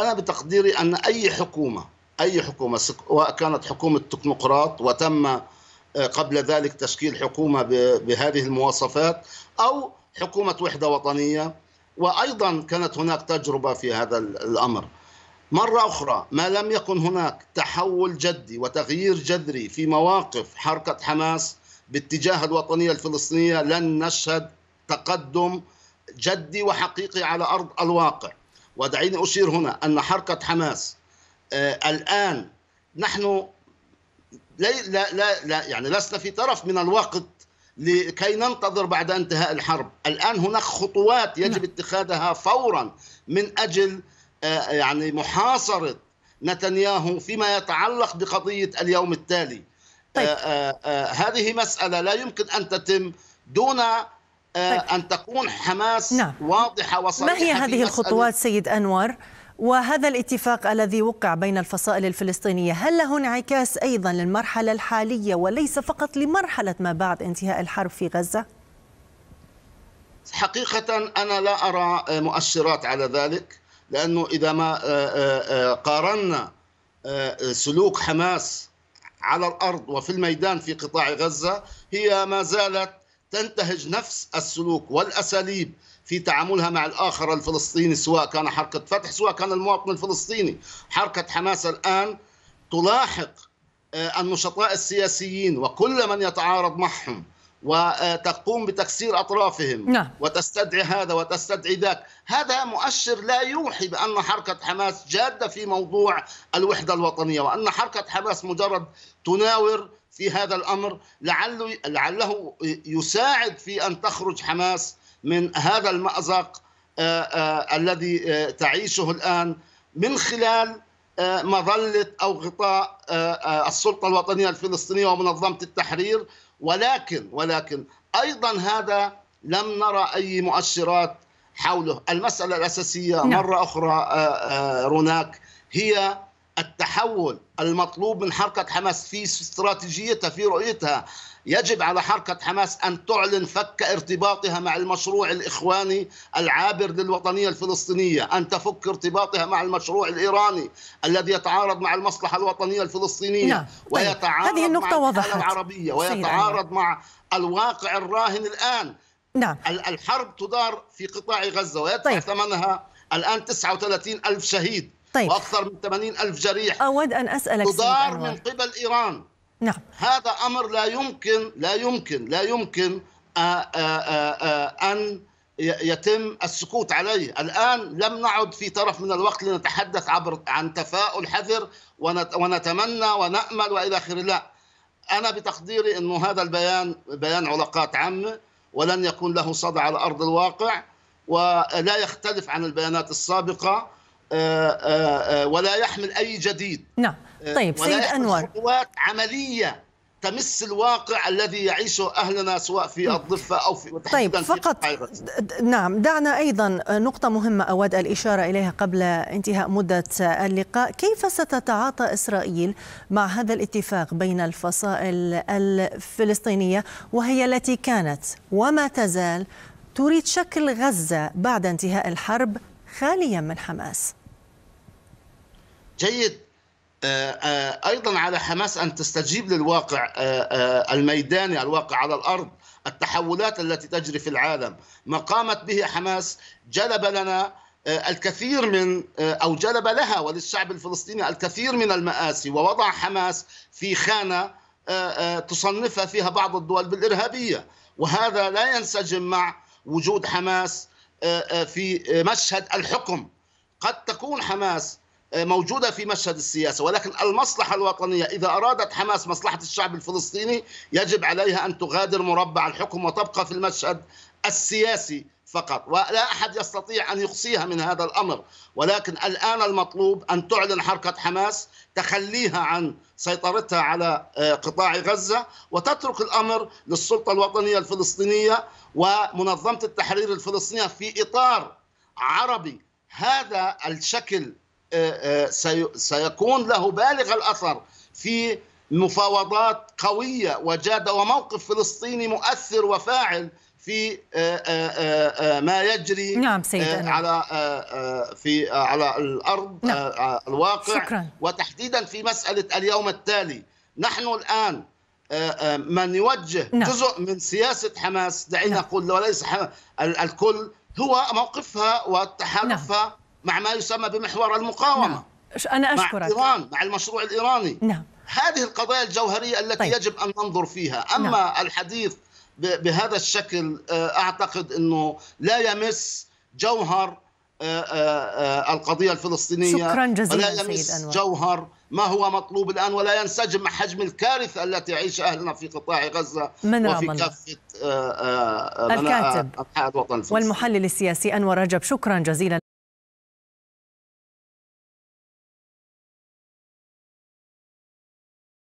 أنا بتقديري أن أي حكومة أي حكومة سواء كانت حكومة تكنوقراط وتم آه، قبل ذلك تشكيل حكومة بهذه المواصفات أو حكومة وحدة وطنية وأيضا كانت هناك تجربة في هذا الأمر مرة أخرى ما لم يكن هناك تحول جدي وتغيير جذري في مواقف حركة حماس باتجاه الوطنية الفلسطينية لن نشهد تقدم جدي وحقيقي على أرض الواقع ودعيني أشير هنا أن حركة حماس آه، الآن نحن لا لا لا يعني لسنا في طرف من الوقت لكي ننتظر بعد انتهاء الحرب الآن هناك خطوات يجب نعم. اتخاذها فورا من أجل آه، يعني محاصرة نتنياهو فيما يتعلق بقضية اليوم التالي طيب. آه، هذه مسألة لا يمكن أن تتم دون آه، طيب. أن تكون حماس نعم. واضحة وصريحة ما هي هذه الخطوات سيد أنور؟ وهذا الاتفاق الذي وقع بين الفصائل الفلسطينية هل له انعكاس أيضا للمرحلة الحالية وليس فقط لمرحلة ما بعد انتهاء الحرب في غزة؟ حقيقة أنا لا أرى آه، مؤشرات على ذلك لأنه إذا ما آه، قارنا سلوك حماس على الأرض وفي الميدان في قطاع غزة هي ما زالت تنتهج نفس السلوك والاساليب في تعاملها مع الاخر الفلسطيني سواء كان حركه فتح سواء كان المواطن الفلسطيني حركه حماس الان تلاحق آه، النشطاء السياسيين وكل من يتعارض معهم وتقوم بتكسير اطرافهم نعم. وتستدعي هذا وتستدعي ذاك، هذا مؤشر لا يوحي بان حركه حماس جاده في موضوع الوحده الوطنيه وان حركه حماس مجرد تناور في هذا الامر لعله لعله يساعد في ان تخرج حماس من هذا المازق آه، آه، الذي آه، تعيشه الان من خلال مظله او غطاء السلطه الوطنيه الفلسطينيه ومنظمه التحرير ولكن ولكن ايضا هذا لم نرى اي مؤشرات حوله المساله الاساسيه نعم. مره اخرى آه، آه، روناك هي التحول المطلوب من حركه حماس في استراتيجيتها في رؤيتها يجب على حركة حماس أن تعلن فك ارتباطها مع المشروع الإخواني العابر للوطنية الفلسطينية أن تفك ارتباطها مع المشروع الإيراني الذي يتعارض مع المصلحة الوطنية الفلسطينية نعم. طيب. ويتعارض هذه النقطة مع وضحت. العربية ويتعارض مع الواقع الراهن الآن نعم. الحرب تدار في قطاع غزة ويدفع طيب. ثمنها الآن 39 ألف شهيد طيب. وأكثر من 80 ألف جريح أود أن أسألك تدار من قبل إيران نعم هذا امر لا يمكن لا يمكن لا يمكن آه، آه، آه، ان يتم السكوت عليه الآن لم نعد في طرف من الوقت لنتحدث عبر عن تفاؤل حذر ونتمنى ونأمل وإلى آخره لا أنا بتقديري أن هذا البيان بيان علاقات عامة ولن يكون له صدى على أرض الواقع ولا يختلف عن البيانات السابقة آه، آه، آه، ولا يحمل أي جديد نعم طيب سيد أنور خطوات عملية تمس الواقع الذي يعيشه اهلنا سواء في الضفه او في طيب في فقط نعم دعنا ايضا نقطه مهمه اود الاشاره اليها قبل انتهاء مده اللقاء كيف ستتعاطى اسرائيل مع هذا الاتفاق بين الفصائل الفلسطينيه وهي التي كانت وما تزال تريد شكل غزه بعد انتهاء الحرب خاليا من حماس جيد آه، آه، ايضا على حماس ان تستجيب للواقع آه، الميداني الواقع على الارض التحولات التي تجري في العالم ما قامت به حماس جلب لنا الكثير من او جلب لها وللشعب الفلسطيني الكثير من المآسي ووضع حماس في خانه تصنفها فيها بعض الدول بالارهابيه وهذا لا ينسجم مع وجود حماس في مشهد الحكم قد تكون حماس آه، موجودة في مشهد السياسة ولكن المصلحة الوطنية إذا أرادت حماس مصلحة الشعب الفلسطيني يجب عليها أن تغادر مربع الحكم وتبقى في المشهد السياسي فقط ولا أحد يستطيع أن يقصيها من هذا الأمر ولكن الآن المطلوب أن تعلن حركة حماس تخليها عن سيطرتها على آه، قطاع غزة وتترك الأمر للسلطة الوطنية الفلسطينية ومنظمة التحرير الفلسطينية في إطار عربي هذا الشكل آه، آه، سيكون له بالغ الاثر في مفاوضات قويه وجاده وموقف فلسطيني مؤثر وفاعل في آه، ما يجري نعم على في على الارض نعم. الواقع شكرا. وتحديدا في مساله اليوم التالي نحن الان من يوجه نعم. جزء من سياسه حماس دعينا نعم. نقول وليس الكل هو موقفها نعم. وتحالفها نعم. مع ما يسمى بمحور المقاومه نعم. انا اشكرك مع ايران مع المشروع الايراني نعم هذه القضايا الجوهريه التي طيب. يجب ان ننظر فيها اما نعم. الحديث بهذا الشكل آه، اعتقد انه لا يمس جوهر آه، آه، القضيه الفلسطينيه شكرا جزيلا ولا يمس سيد أنور. جوهر ما هو مطلوب الان ولا ينسجم مع حجم الكارثه التي يعيش اهلنا في قطاع غزه من وفي الله. كافه الكاتب الوطن الفلسطيني والمحلل السياسي انور رجب شكرا جزيلا